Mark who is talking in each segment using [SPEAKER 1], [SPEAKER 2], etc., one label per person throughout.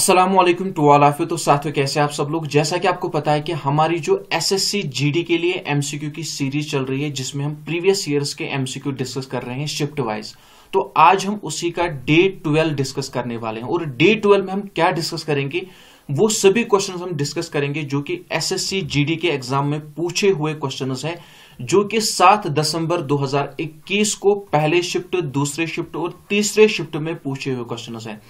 [SPEAKER 1] Aslam to all of you तो साथियों कैसे आप सब लोग जैसा कि आपको पता है कि हमारी जो एसएससी जीडी के लिए एमसीक्यू की सीरीज चल रही है जिसमें हम प्रीवियस ईयर्स के एमसीक्यू डिस्कस कर रहे हैं शिफ्ट वाइज तो आज हम उसी का डे ट्वेल्व डिस्कस करने वाले हैं और डे ट्वेल्व में हम क्या डिस्कस करेंगे वो सभी क्वेश्चन हम डिस्कस करेंगे जो कि जी डी के एग्जाम में पूछे हुए क्वेश्चन है जो कि सात दिसंबर 2021 को पहले शिफ्ट दूसरे शिफ्ट और तीसरे शिफ्ट में पूछे हुए क्वेश्चन हैं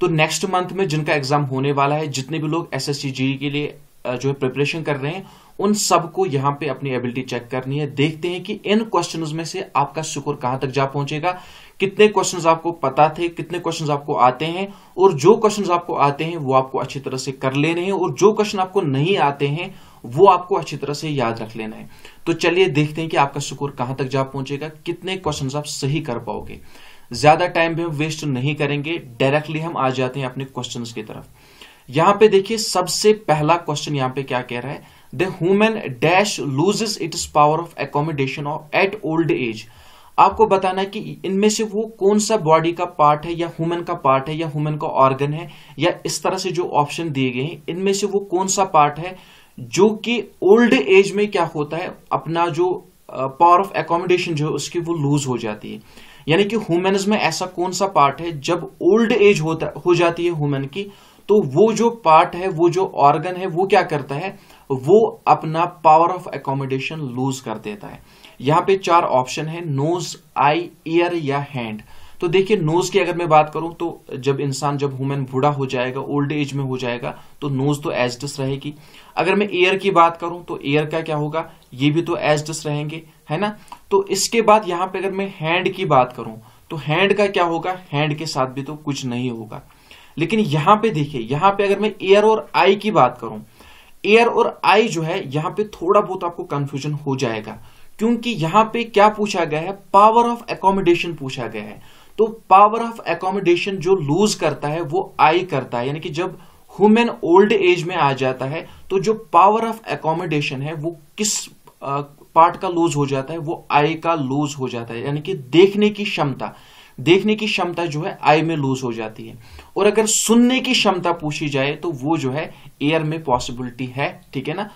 [SPEAKER 1] तो नेक्स्ट मंथ में जिनका एग्जाम होने वाला है जितने भी लोग एस एस e के लिए जो है प्रिपरेशन कर रहे हैं उन सबको यहाँ पे अपनी एबिलिटी चेक करनी है देखते हैं कि इन क्वेश्चन में से आपका स्कोर कहां तक जा पहुंचेगा कितने क्वेश्चंस आपको पता थे कितने क्वेश्चंस आपको आते हैं और जो क्वेश्चंस आपको आते हैं वो आपको अच्छी तरह से कर लेने हैं और जो क्वेश्चन आपको नहीं आते हैं वो आपको अच्छी तरह से याद रख लेना है तो चलिए देखते हैं कि आपका स्कोर कहां तक जा पहुंचेगा कितने क्वेश्चन आप सही कर पाओगे ज्यादा टाइम भी हम वेस्ट नहीं करेंगे डायरेक्टली हम आ जाते हैं अपने क्वेश्चन की तरफ यहां पे देखिए सबसे पहला क्वेश्चन यहां पे क्या कह रहा है the human dash loses its power of accommodation of at old age आपको बताना है कि इनमें से वो कौन सा बॉडी का पार्ट है या ह्यूमन का पार्ट है या ह्यूमन का ऑर्गन है या इस तरह से जो ऑप्शन दिए गए हैं इनमें से वो कौन सा पार्ट है जो कि ओल्ड एज में क्या होता है अपना जो पावर ऑफ एकोमोडेशन जो है उसकी वो लूज हो जाती है यानी कि हुमेन्स में ऐसा कौन सा पार्ट है जब ओल्ड एज होता हो जाती है हुमेन की तो वो जो पार्ट है वो जो ऑर्गन है वो क्या करता है वो अपना पावर ऑफ एकोमोडेशन लूज कर देता है यहाँ पे चार ऑप्शन है नोज आई ईयर या हैंड तो देखिए नोज की अगर मैं बात करूं तो जब इंसान जब हुमेन बूढ़ा हो जाएगा ओल्ड एज में हो जाएगा तो नोज तो एजडस रहेगी अगर मैं एयर की बात करूं तो एयर का क्या होगा ये भी तो एजडस रहेंगे है ना तो इसके बाद यहां पे अगर मैं हैंड की बात करूं तो हैंड का क्या होगा हैंड के साथ भी तो कुछ नहीं होगा लेकिन यहां पे देखिए यहां पे अगर मैं एयर और आई की बात करूं एयर और आई जो है यहां पे थोड़ा बहुत आपको कंफ्यूजन हो जाएगा क्योंकि यहां पे क्या पूछा गया है पावर ऑफ एकोमोडेशन पूछा गया है तो पावर ऑफ एकोमोडेशन जो लूज करता है वो आई करता है यानी कि जब हुमेन ओल्ड एज में आ जाता है तो जो पावर ऑफ एकोमोडेशन है वो किस पार्ट का लूज हो जाता है वो आई का लूज हो जाता है यानी कि देखने की क्षमता देखने की क्षमता जो है आई में लूज हो जाती है और अगर सुनने की क्षमता पूछी जाए तो वो जो है एयर में पॉसिबिलिटी है ठीक है ना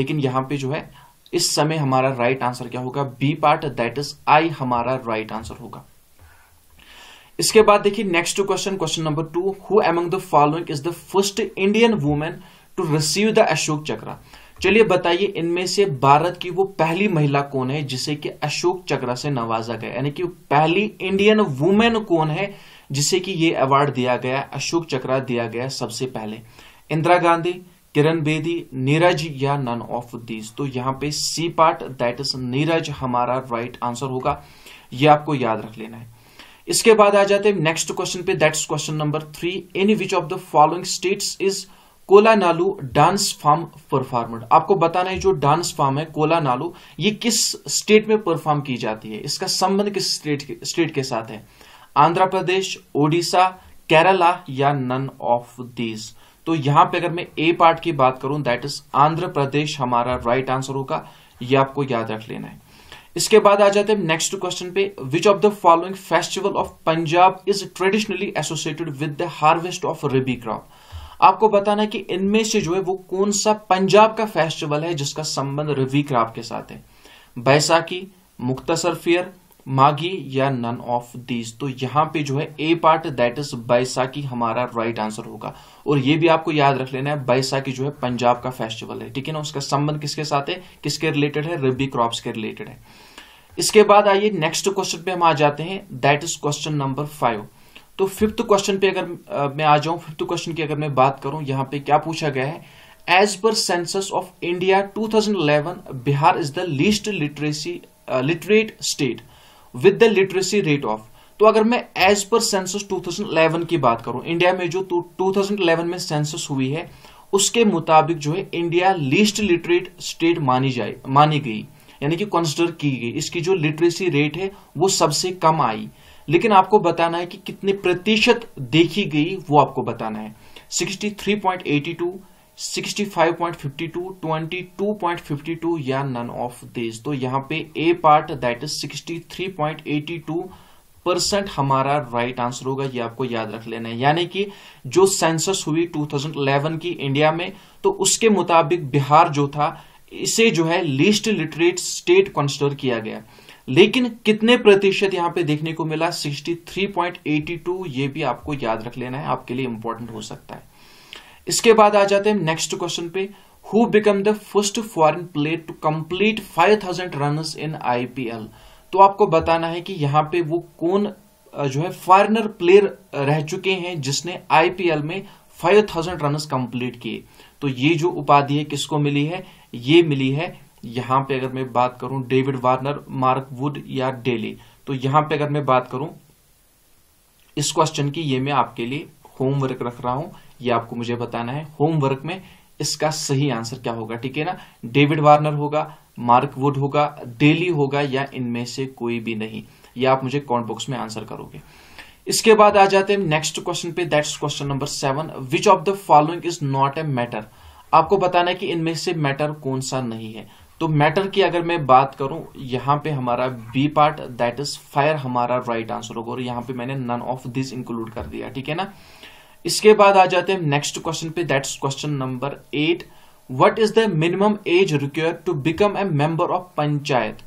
[SPEAKER 1] लेकिन यहां पे जो है इस समय हमारा राइट right आंसर क्या होगा B part that is I हमारा राइट right आंसर होगा इसके बाद देखिए next question question number two who among the following is the first Indian women to receive the Ashok Chakra चलिए बताइए इनमें से भारत की वो पहली महिला कौन है जिसे कि अशोक चक्र से नवाजा गया यानी कि पहली इंडियन वुमेन कौन है जिसे कि ये अवार्ड दिया गया अशोक चक्र दिया गया सबसे पहले इंदिरा गांधी किरण बेदी नीरज या नन ऑफ दीज तो यहाँ पे C part that is Neeraj हमारा राइट आंसर होगा ये आपको याद रख लेना है इसके बाद आ जाते हैं नेक्स्ट क्वेश्चन पे that's question number three any which of the following states is Kolannalu dance form perform आपको बताना है जो डांस फार्म है कोला नालू ये किस स्टेट में परफॉर्म की जाती है इसका संबंध किस स्टेट के, स्टेट के साथ है आंध्र प्रदेश ओडिशा केरला या नन ऑफ दीज तो यहां पे अगर मैं ए पार्ट की बात करूं दैट इज आंध्र प्रदेश हमारा राइट आंसर होगा ये आपको याद रख लेना है इसके बाद आ जाते हैं नेक्स्ट क्वेश्चन पे which of the following festival of Punjab is traditionally associated with the harvest of rabi crop आपको बताना है कि इनमें से जो है वो कौन सा पंजाब का फेस्टिवल है जिसका संबंध रवि क्राप के साथ है बैसाखी मुख्तसर फेयर मागी या नन ऑफ दीज तो यहां पे जो है A part that is Baisakhi हमारा राइट right आंसर होगा और ये भी आपको याद रख लेना है बैसाखी जो है पंजाब का फेस्टिवल है ठीक है ना उसका संबंध किसके साथ है किसके रिलेटेड है रबी क्रॉप्स के रिलेटेड है इसके बाद आइए नेक्स्ट क्वेश्चन पे हम आ जाते हैं that is question number five तो फिफ्थ क्वेश्चन पे अगर आ, मैं आ जाऊं फिफ्थ क्वेश्चन की अगर मैं बात करूं यहां पे क्या पूछा गया है as per census of India 2011 Bihar is the least literacy literate state with the literacy rate of तो अगर मैं एज पर सेंसस 2011 की बात करूं इंडिया में जो 2011 में सेंसस हुई है उसके मुताबिक जो है इंडिया लीस्ट लिटरेट स्टेट मानी जाए मानी गई यानी कि कंसिडर की गई इसकी जो लिटरेसी रेट है वो सबसे कम आई लेकिन आपको बताना है कि कितने प्रतिशत देखी गई वो आपको बताना है 63.82 65.52 22.52 या नन ऑफ दिस तो यहाँ पे A part that is 63.82 percent हमारा राइट right आंसर होगा ये आपको याद रख लेना है यानी कि जो सेंसस हुई 2011 की इंडिया में तो उसके मुताबिक बिहार जो था इसे जो है लीस्ट लिटरेट स्टेट कंसिडर किया गया लेकिन कितने प्रतिशत यहां पे देखने को मिला 63.82 ये भी आपको याद रख लेना है आपके लिए इंपॉर्टेंट हो सकता है इसके बाद आ जाते हैं नेक्स्ट क्वेश्चन पे who become the first foreign player to complete 5000 run in IPL तो आपको बताना है कि यहां पे वो कौन जो है फॉरनर प्लेयर रह चुके हैं जिसने आईपीएल में 5000 रन कंप्लीट किए तो ये जो उपाधि है किसको मिली है ये मिली है यहां पे अगर मैं बात करूं डेविड वार्नर मार्क वुड या डेली तो यहां पे अगर मैं बात करूं इस क्वेश्चन की ये मैं आपके लिए होमवर्क रख रहा हूं ये आपको मुझे बताना है होमवर्क में इसका सही आंसर क्या होगा ठीक है ना डेविड वार्नर होगा मार्क वुड होगा डेली होगा या इनमें से कोई भी नहीं ये आप मुझे कॉमेंट बॉक्स में आंसर करोगे इसके बाद आ जाते हैं नेक्स्ट क्वेश्चन पे that's question number seven which of the following is not a matter आपको बताना है कि इनमें से मैटर कौन सा नहीं है तो मैटर की अगर मैं बात करूं यहां पे हमारा B part that is fire हमारा राइट right आंसर होगा और यहां पे मैंने नन ऑफ दिस इंक्लूड कर दिया ठीक है ना इसके बाद आ जाते हैं नेक्स्ट क्वेश्चन पे that's question number eight what is the minimum age require to become a member of panchayat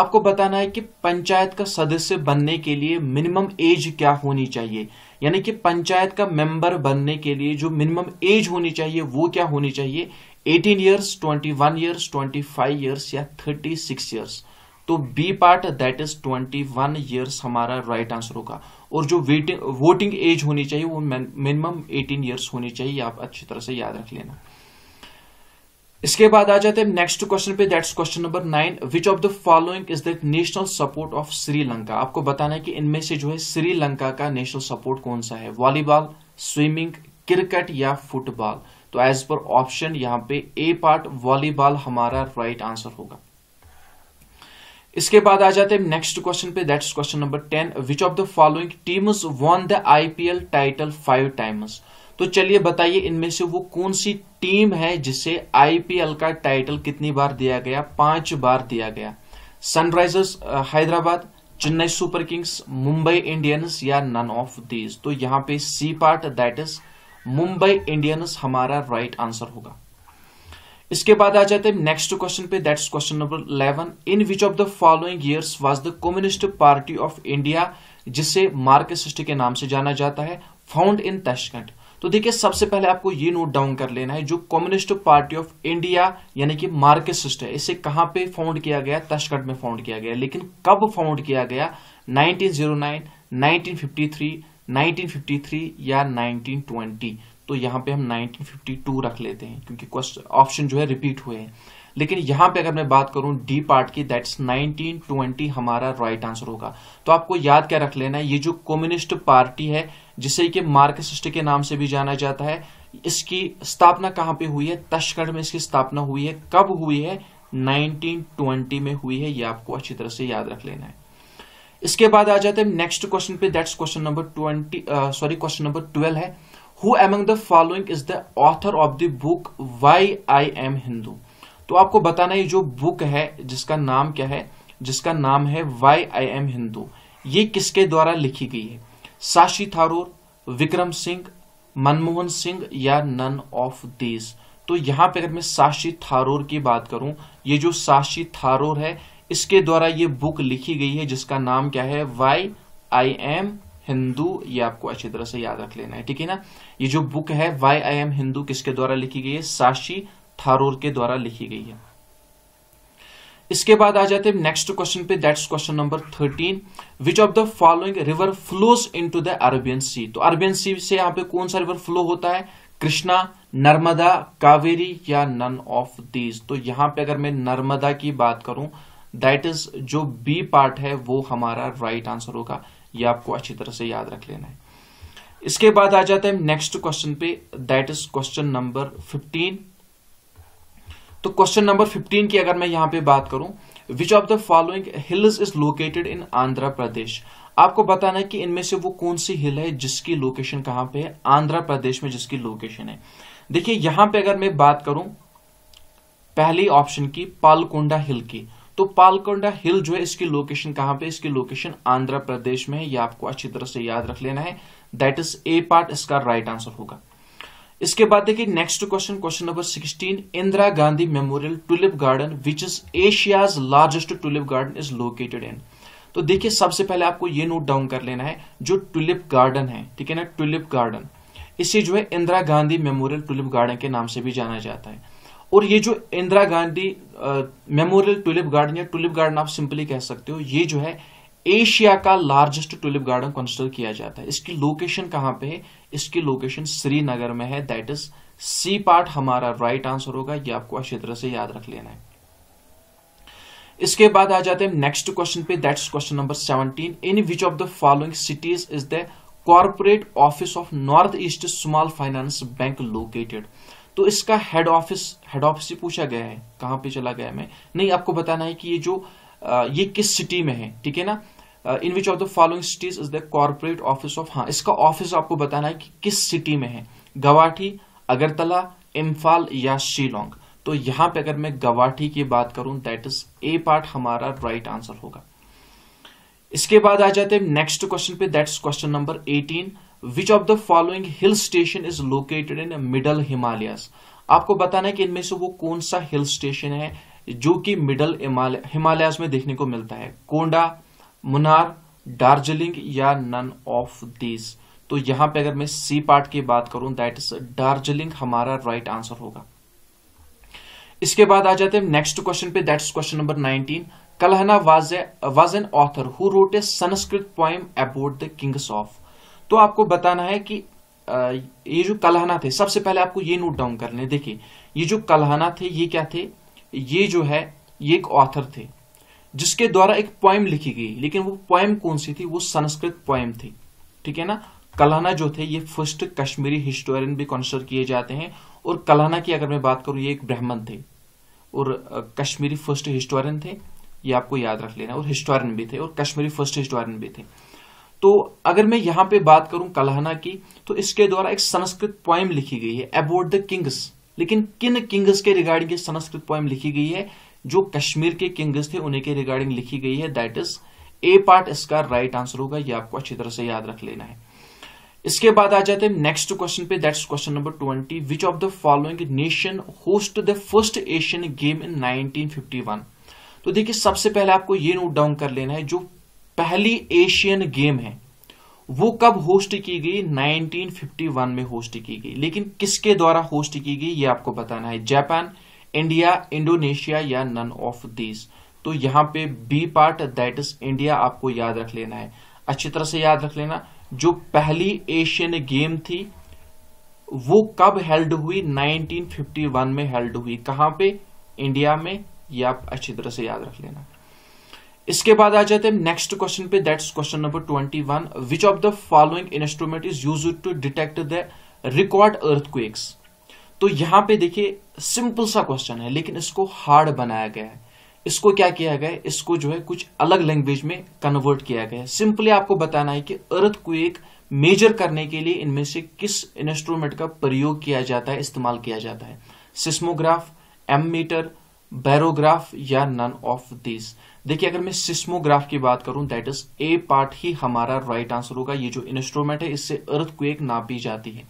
[SPEAKER 1] आपको बताना है कि पंचायत का सदस्य बनने के लिए मिनिमम एज क्या होनी चाहिए यानी कि पंचायत का मेंबर बनने के लिए जो मिनिमम एज होनी चाहिए वो क्या होनी चाहिए 18 years, 21 years, 25 years या 36 years तो B part that is 21 years हमारा राइट right आंसर होगा और जो वेटिंग वोटिंग एज होनी चाहिए वो मिनिमम 18 years होनी चाहिए आप अच्छी तरह से याद रख लेना इसके बाद आ जाते हैं नेक्स्ट क्वेश्चन पे that's question number nine which of the following is the national support of Sri Lanka आपको बताना है कि इनमें से जो है श्रीलंका का नेशनल सपोर्ट कौन सा है वॉलीबॉल स्विमिंग क्रिकेट या फुटबॉल तो एज पर ऑप्शन यहां पे ए पार्ट वॉलीबॉल हमारा राइट right आंसर होगा इसके बाद आ जाते हैं नेक्स्ट क्वेश्चन पे is question number ten which of the following teams won the IPL title five times तो चलिए बताइए इनमें से वो कौन सी टीम है जिसे आईपीएल का टाइटल कितनी बार दिया गया पांच बार दिया गया Sunrisers Hyderabad Chennai super kings Mumbai Indians या नन ऑफ दीज तो यहां पे C part that is Mumbai Indians हमारा राइट right आंसर होगा इसके बाद आ जाते हैं नेक्स्ट क्वेश्चन पे that's question number 11 in which of the following years was the communist party of India जिसे मार्केसिस्ट के नाम से जाना जाता है फाउंड इन तशकंड तो देखिए सबसे पहले आपको ये नोट डाउन कर लेना है जो कम्युनिस्ट पार्टी ऑफ इंडिया यानी कि मार्केसिस्ट है इसे कहां पे फाउंड किया गया तश्कंट में फाउंड किया गया लेकिन कब फाउंड किया गया 1909 1953 1953 या 1920 तो यहाँ पे हम 1952 रख लेते हैं क्योंकि क्वेश्चन ऑप्शन जो है रिपीट हुए हैं लेकिन यहाँ पे अगर मैं बात करूं डी पार्ट की दैट्स 1920 हमारा राइट आंसर होगा तो आपको याद क्या रख लेना है ये जो कम्युनिस्ट पार्टी है जिसे कि मार्क्सिस्ट के नाम से भी जाना जाता है इसकी स्थापना कहाँ पे हुई है तशकड़ में इसकी स्थापना हुई है कब हुई है 1920 में हुई है ये आपको अच्छी तरह से याद रख लेना है इसके बाद आ जाते हैं नेक्स्ट क्वेश्चन पे that's question number twenty sorry question number twelve है who among the following is the author of the book why I am Hindu तो आपको बताना ये जो बुक है जिसका नाम क्या है जिसका नाम है वाई आई एम हिंदू ये किसके द्वारा लिखी गई है साशी थारूर विक्रम सिंह मनमोहन सिंह या नन ऑफ दीज तो यहां पे अगर मैं साशी थारूर की बात करूं ये जो साशी थारूर है इसके द्वारा ये बुक लिखी गई है जिसका नाम क्या है वाई आई एम हिंदू ये आपको अच्छी तरह से याद रख लेना है ठीक है ना ये जो बुक है वाई आई एम हिंदू किसके द्वारा लिखी गई है साशी थारूर के द्वारा लिखी गई है इसके बाद आ जाते हैं नेक्स्ट क्वेश्चन पे that's question number thirteen which of the following river flows to the Arabian sea तो अरबियन सी से यहां पे कौन सा रिवर फ्लो होता है कृष्णा नर्मदा कावेरी या नन ऑफ दीज तो यहां पे अगर मैं नर्मदा की बात करूं दैट इज जो बी पार्ट है वो हमारा राइट right आंसर होगा ये आपको अच्छी तरह से याद रख लेना है इसके बाद आ जाते हैं नेक्स्ट क्वेश्चन पे that is question number fifteen तो क्वेश्चन नंबर फिफ्टीन की अगर मैं यहां पे बात करूं which of the following hills is located in Andhra Pradesh आपको बताना है कि इनमें से वो कौन सी हिल है जिसकी लोकेशन कहां पे है आंध्र प्रदेश में जिसकी लोकेशन है देखिए यहां पे अगर मैं बात करूं पहली ऑप्शन की पालकोंडा हिल की तो पालकोंडा हिल जो है इसकी लोकेशन कहां पे इसकी लोकेशन आंध्र प्रदेश में है यह आपको अच्छी तरह से याद रख लेना है दैट इज ए पार्ट इसका राइट right आंसर होगा इसके बाद देखिए next question question number 16 Indira Gandhi memorial tulip garden which is Asia's largest tulip garden is located in तो देखिए सबसे पहले आपको ये नोट डाउन कर लेना है जो टूलिप गार्डन है ठीक है ना टुलिप गार्डन इसे जो है Indira Gandhi memorial tulip garden के नाम से भी जाना जाता है और ये जो Indira Gandhi memorial tulip garden या टूलिप गार्डन आप सिंपली कह सकते हो ये जो है एशिया का लार्जेस्ट टूलिप गार्डन कंसिडर किया जाता है इसकी लोकेशन कहां पे है इसकी लोकेशन श्रीनगर में है दैट इज सी पार्ट हमारा राइट आंसर होगा ये आपको अच्छी तरह से याद रख लेना है इसके बाद आ जाते हैं नेक्स्ट क्वेश्चन पे that question number seventeen in which of the following cities is the corporate office of north east small finance bank located तो इसका हेड ऑफिस हेड ऑफिस से पूछा गया है कहाँ पे चला गया मैं नहीं आपको बताना है कि ये जो ये किस सिटी में है ठीक है ना in which of the following cities is the corporate office of हाँ इसका ऑफिस आपको बताना है कि किस सिटी में है गवाठी अगरतला इम्फाल या शिलोंग तो यहां पे अगर मैं गवाठी की बात करूं दैट इज ए पार्ट हमारा राइट right आंसर होगा इसके बाद आ जाते हैं नेक्स्ट क्वेश्चन पे that question number eighteen which of the following hill station is located in middle Himalayas आपको बताना है कि इनमें से वो कौन सा हिल स्टेशन है जो कि मिडल हिमालयाज में देखने को मिलता है कोंडा मुनार दार्जिलिंग या नन ऑफ दीज तो यहां पे अगर मैं सी पार्ट की बात करूं दैट इज दार्जिलिंग हमारा राइट right आंसर होगा इसके बाद आ जाते हैं नेक्स्ट क्वेश्चन पे दैट क्वेश्चन नंबर 19 कलहना वाजे was an author who wrote a Sanskrit poem about the kings of तो आपको बताना है कि ये जो कलहना थे सबसे पहले आपको ये नोट डाउन कर ले देखिए ये जो कलहना थे ये क्या थे ये जो है ये एक ऑथर थे जिसके द्वारा एक पोएम लिखी गई लेकिन वो पोएम कौन सी थी वो संस्कृत पोएम थी ठीक है ना कलाना जो थे ये फर्स्ट कश्मीरी हिस्टोरियन भी कॉन्सिडर किए जाते हैं और कलाना की अगर मैं बात करूं ये एक ब्राह्मण थे और कश्मीरी फर्स्ट हिस्टोरियन थे ये आपको याद रख लेना और हिस्टोरियन भी थे और कश्मीरी फर्स्ट हिस्टोरियन भी थे तो अगर मैं यहां पे बात करूं कलहना की तो इसके द्वारा एक संस्कृत पोएम लिखी गई है अबाउट द किंग्स लेकिन किन किंग्स के रिगार्डिंग संस्कृत पोएम लिखी गई है जो कश्मीर के किंग्स थे उन्हें के रिगार्डिंग लिखी गई है दैट इज ए पार्ट इसका राइट आंसर होगा ये आपको अच्छी तरह से याद रख लेना है इसके बाद आ जाते हैं नेक्स्ट क्वेश्चन पे that's question number twenty which of the following nation host the first Asian game in 1951 तो देखिए सबसे पहले आपको ये नोट डाउन कर लेना है जो पहली एशियन गेम है वो कब होस्ट की गई 1951 में होस्ट की गई लेकिन किसके द्वारा होस्ट की गई ये आपको बताना है जापान इंडिया इंडोनेशिया या नन ऑफ दीज तो यहां पे B part that is India आपको याद रख लेना है अच्छी तरह से याद रख लेना जो पहली एशियन गेम थी वो कब हेल्ड हुई 1951 में हेल्ड हुई कहां पे इंडिया में ये आप अच्छी तरह से याद रख लेना इसके बाद आ जाते हैं नेक्स्ट क्वेश्चन पे that's question number twenty one which of the following instrument is use to detect the record earth तो यहां पे देखिए सिंपल सा क्वेश्चन है लेकिन इसको हार्ड बनाया गया है इसको क्या किया गया है इसको जो है कुछ अलग लैंग्वेज में कन्वर्ट किया गया है सिंपली आपको बताना है कि अर्थ मेजर करने के लिए इनमें से किस इंस्ट्रूमेंट का प्रयोग किया जाता है इस्तेमाल किया जाता है सिस्मोग्राफ एम मीटर बैरोग्राफ या नन ऑफ दिस देखिए अगर मैं सिस्मोग्राफ की बात करूं दैट इज ए पार्ट ही हमारा राइट आंसर होगा ये जो इंस्ट्रूमेंट है इससे अर्थ क्वेक नापी जाती है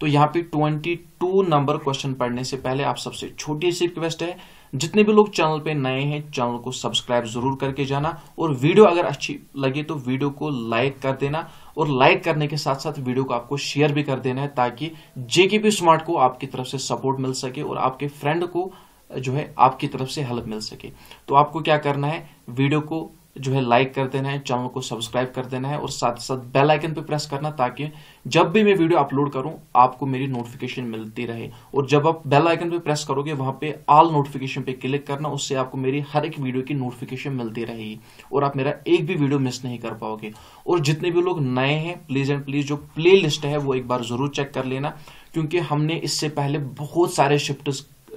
[SPEAKER 1] तो यहाँ पे 22 नंबर क्वेश्चन पढ़ने से पहले आप सबसे छोटी सी रिक्वेस्ट है जितने भी लोग चैनल पे नए हैं चैनल को सब्सक्राइब जरूर करके जाना और वीडियो अगर अच्छी लगे तो वीडियो को लाइक कर देना और लाइक करने के साथ साथ वीडियो को आपको शेयर भी कर देना है ताकि जेके पी स्मार्ट को आपकी तरफ से सपोर्ट मिल सके और आपके फ्रेंड को जो है आपकी तरफ से हेल्प मिल सके तो आपको क्या करना है वीडियो को जो है लाइक कर देना है चैनल को सब्सक्राइब कर देना है और साथ साथ बेल आइकन पर प्रेस करना ताकि जब भी मैं वीडियो अपलोड करूं आपको मेरी नोटिफिकेशन मिलती रहे और जब आप बेल आइकन पर प्रेस करोगे वहां पे ऑल नोटिफिकेशन पे क्लिक करना उससे आपको मेरी हर एक वीडियो की नोटिफिकेशन मिलती रहेगी और आप मेरा एक भी वीडियो मिस नहीं कर पाओगे और जितने भी लोग नए हैं प्लीज एंड प्लीज जो प्ले है वो एक बार जरूर चेक कर लेना क्योंकि हमने इससे पहले बहुत सारे शिफ्ट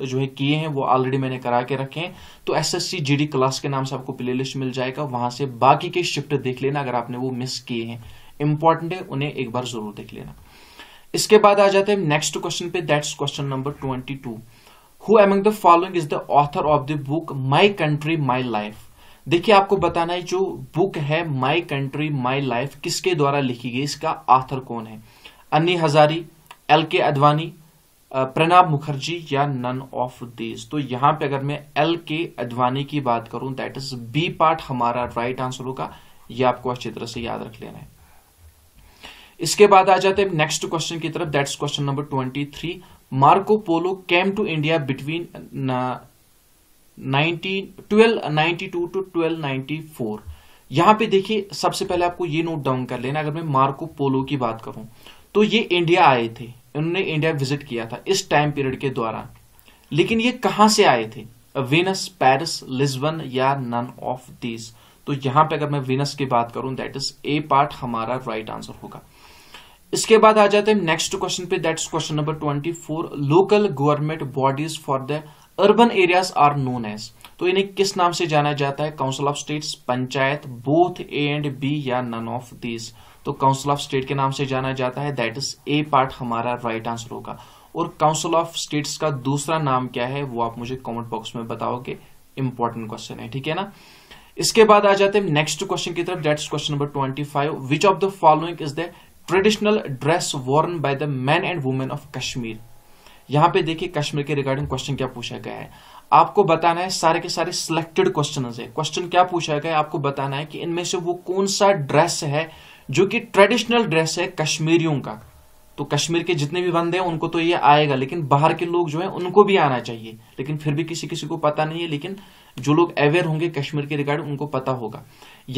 [SPEAKER 1] जो है किए हैं वो ऑलरेडी मैंने करा के रखे हैं तो एस एस क्लास के नाम से आपको प्ले मिल जाएगा वहां से बाकी के शिफ्ट देख लेना अगर आपने वो मिस किए हैं इंपॉर्टेंट है उन्हें एक बार जरूर देख लेना इसके बाद आ जाते हैं नेक्स्ट क्वेश्चन पे that's question number twenty two who among the following is the author of the book my country my life देखिए आपको बताना है जो बुक है माई कंट्री माई लाइफ किसके द्वारा लिखी गई इसका ऑथर कौन है अन्नी हजारी एल के अडवाणी प्रणब मुखर्जी या नन ऑफ दीज तो यहां पे अगर मैं एल के अडवाणी की बात करूं दैट इज बी पार्ट हमारा राइट आंसर होगा ये आपको अच्छी तरह से याद रख लेना है इसके बाद आ जाते हैं नेक्स्ट क्वेश्चन की तरफ that's question number twenty three Marco Polo came to India between two two four यहां पे देखिए सबसे पहले आपको ये नोट डाउन कर लेना अगर मैं मार्को पोलो की बात करूं तो ये इंडिया आए थे उन्होंने इंडिया विजिट किया था इस टाइम पीरियड के द्वारा लेकिन ये कहां से आए थे वीनस पेरिस लिस्बन या नन ऑफ दीज तो यहां पे अगर मैं वीनस की बात करूं दैट इज ए पार्ट हमारा राइट आंसर होगा इसके बाद आ जाते हैं नेक्स्ट क्वेश्चन पे that question number twenty four local government bodies for the urban areas are known as तो इन्हें किस नाम से जाना जाता है council of states panchayat both A and B या नन ऑफ दीज तो काउंसिल ऑफ स्टेट के नाम से जाना जाता है दैट इज ए पार्ट हमारा राइट आंसर होगा और काउंसिल ऑफ स्टेट्स का दूसरा नाम क्या है वो आप मुझे कमेंट बॉक्स में बताओगे इंपॉर्टेंट क्वेश्चन है ठीक है ना इसके बाद आ जाते हैं नेक्स्ट क्वेश्चन की तरफ that's question number twenty five which of the following is the traditional dress worn by the man and women of Kashmir यहां पे देखिए कश्मीर के रिगार्डिंग क्वेश्चन क्या पूछा गया है आपको बताना है सारे के सारे सिलेक्टेड क्वेश्चन है क्वेश्चन क्या पूछा गया आपको बताना है कि इनमें से वो कौन सा ड्रेस है जो कि ट्रेडिशनल ड्रेस है कश्मीरियों का तो कश्मीर के जितने भी बंदे हैं उनको तो ये आएगा लेकिन बाहर के लोग जो है उनको भी आना चाहिए लेकिन फिर भी किसी किसी को पता नहीं है लेकिन जो लोग अवेयर होंगे कश्मीर के रिगार्ड उनको पता होगा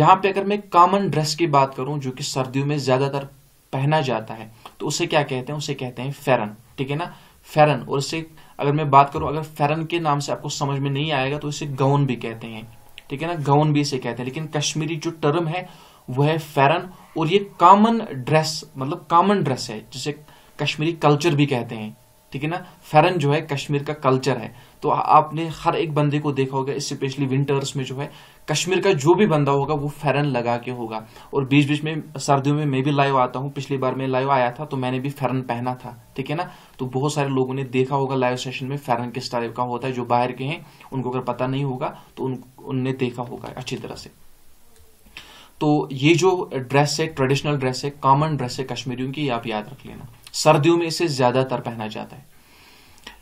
[SPEAKER 1] यहाँ पे अगर मैं कॉमन ड्रेस की बात करूं जो कि सर्दियों में ज्यादातर पहना जाता है तो उसे क्या कहते हैं उसे कहते हैं फेरन ठीक है ना फेरन और उसे अगर मैं बात करूं अगर फेरन के नाम से आपको समझ में नहीं आएगा तो इसे गौन भी कहते हैं ठीक है ना गौन भी इसे कहते हैं लेकिन कश्मीरी जो टर्म है वह है फेरन और ये कॉमन ड्रेस मतलब कॉमन ड्रेस है जिसे कश्मीरी कल्चर भी कहते हैं ठीक है ना फेरन जो है कश्मीर का कल्चर है तो आपने हर एक बंदे को देखा होगा स्पेशली विंटर्स में जो है कश्मीर का जो भी बंदा होगा वो फेरन लगा के होगा और बीच बीच में सर्दियों में मैं भी लाइव आता हूँ पिछली बार मैं लाइव आया था तो मैंने भी फेरन पहना था ठीक है ना तो बहुत सारे लोगों ने देखा होगा लाइव सेशन में फेरन किस टाइप का होता है जो बाहर के हैं उनको अगर पता नहीं होगा तो उनने देखा होगा अच्छी तरह से तो ये जो ड्रेस है ट्रेडिशनल ड्रेस है कॉमन ड्रेस है कश्मीरियों की आप याद रख लेना सर्दियों में इसे ज्यादातर पहना जाता है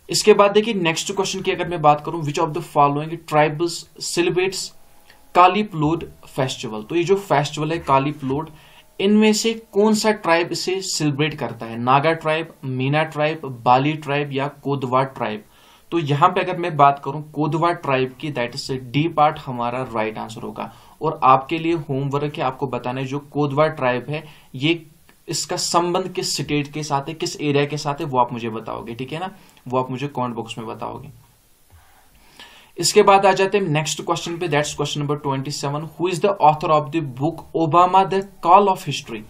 [SPEAKER 1] इसके बाद देखिए नेक्स्ट क्वेश्चन की अगर मैं बात करूं which of the following tribals celebrates Kailpodh festival तो ये जो फेस्टिवल है काली प्लोड इनमें से कौन सा ट्राइब इसे सेलिब्रेट करता है Naga tribe Meena tribe Bali tribe या कोदवा ट्राइब तो यहां पे अगर मैं बात करूं कोदवा ट्राइब की दैट इज डी पार्ट हमारा राइट right आंसर होगा और आपके लिए होमवर्क है आपको बताना है जो कोदवा ट्राइब है ये इसका संबंध किस स्टेट के साथ है किस एरिया के साथ है वो आप मुझे बताओगे ठीक है ना वो आप मुझे कॉमेंट बॉक्स में बताओगे इसके बाद आ जाते हैं नेक्स्ट क्वेश्चन पे that's question number twenty seven who is the author of the book Obama the call of history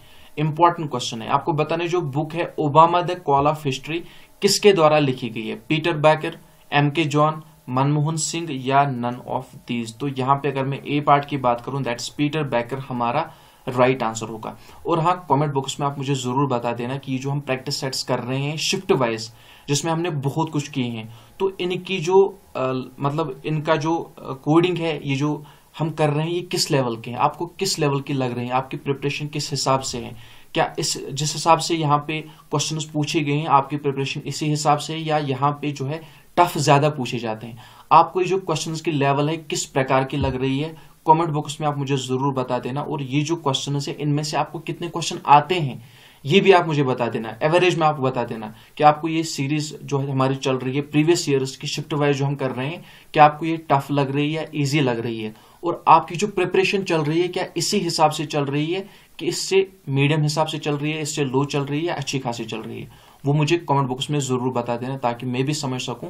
[SPEAKER 1] important question है आपको बताने जो बुक है Obama the call of history किसके द्वारा लिखी गई है Peter Baker M K John Manmohan Singh या नन ऑफ दीज तो यहां पे अगर मैं ए पार्ट की बात करूं दैट्स पीटर बैकर हमारा राइट आंसर होगा और हाँ कमेंट बॉक्स में आप मुझे ज़रूर बता देना कि जो हम प्रैक्टिस सेट्स कर रहे हैं शिफ्ट वाइज जिसमें हमने बहुत कुछ किए हैं तो इनकी जो आ, मतलब इनका जो कोडिंग है ये जो हम कर रहे हैं ये किस लेवल के हैं आपको किस लेवल की लग रहे हैं आपकी प्रिपरेशन किस हिसाब से है क्या इस जिस हिसाब से यहाँ पे क्वेश्चन पूछे गए हैं आपकी प्रिपरेशन इसी हिसाब से या यहाँ पे जो है टफ ज़्यादा पूछे जाते हैं आपको ये जो क्वेश्चंस की लेवल है किस प्रकार की लग रही है कमेंट बॉक्स में आप मुझे जरूर बता देना और ये जो क्वेश्चन है इनमें से आपको कितने क्वेश्चन आते हैं ये भी आप मुझे बता देना एवरेज में आपको बता देना कि आपको ये सीरीज जो है हमारी चल रही है प्रीवियस ईयर्स की शिफ्ट वाइज जो हम कर रहे हैं क्या आपको ये टफ लग रही है या इजी लग रही है और आपकी जो प्रिपरेशन चल रही है क्या इसी हिसाब से चल रही है कि इससे मीडियम हिसाब से चल रही है इससे लो चल रही है अच्छी खासी चल रही है वो मुझे कमेंट बॉक्स में ज़रूर बता देना ताकि मैं भी समझ सकूं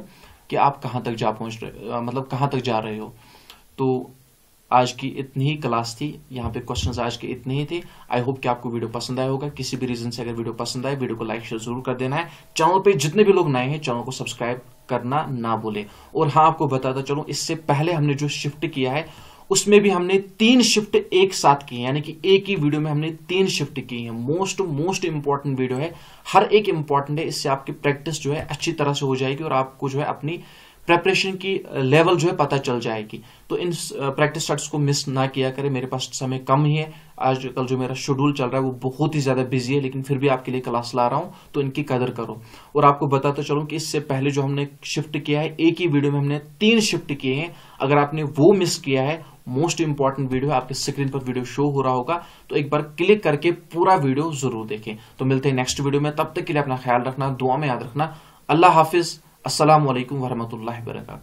[SPEAKER 1] कि आप कहां तक जा पहुंच रहे मतलब कहां तक जा रहे हो तो आज की इतनी ही क्लास थी यहाँ पे क्वेश्चंस आज के इतने ही थे आई होप कि आपको वीडियो पसंद आया होगा किसी भी रीजन से अगर वीडियो पसंद आए वीडियो को लाइक शेयर जरूर कर देना है चैनल पे जितने भी लोग नए हैं चैनल को सब्सक्राइब करना ना बोले और हाँ आपको बताता चलो इससे पहले हमने जो शिफ्ट किया है उसमें भी हमने तीन शिफ्ट एक साथ की यानी कि एक ही वीडियो में हमने तीन शिफ्ट की है मोस्ट मोस्ट इंपॉर्टेंट वीडियो है हर एक इंपॉर्टेंट है इससे आपकी प्रैक्टिस जो है अच्छी तरह से हो जाएगी और आपको जो है अपनी प्रेपरेशन की लेवल uh, जो है पता चल जाएगी तो इन प्रैक्टिस uh, स्टार्ट को मिस ना किया करें मेरे पास समय कम ही है आजकल जो मेरा शेड्यूल चल रहा है वो बहुत ही ज़्यादा बिजी है लेकिन फिर भी आपके लिए क्लास ला रहा हूं तो इनकी कदर करो और आपको बताते चलूं कि इससे पहले जो हमने शिफ्ट किया है एक ही वीडियो में हमने तीन शिफ्ट किए हैं अगर आपने वो मिस किया है मोस्ट इंपॉर्टेंट वीडियो है आपकी स्क्रीन पर वीडियो शो हो रहा होगा तो एक बार क्लिक करके पूरा वीडियो जरूर देखें तो मिलते हैं नेक्स्ट वीडियो में तब तक के लिए अपना ख्याल रखना दुआ में याद रखना अल्लाह हाफिज़ असलकम वरहमल वर्का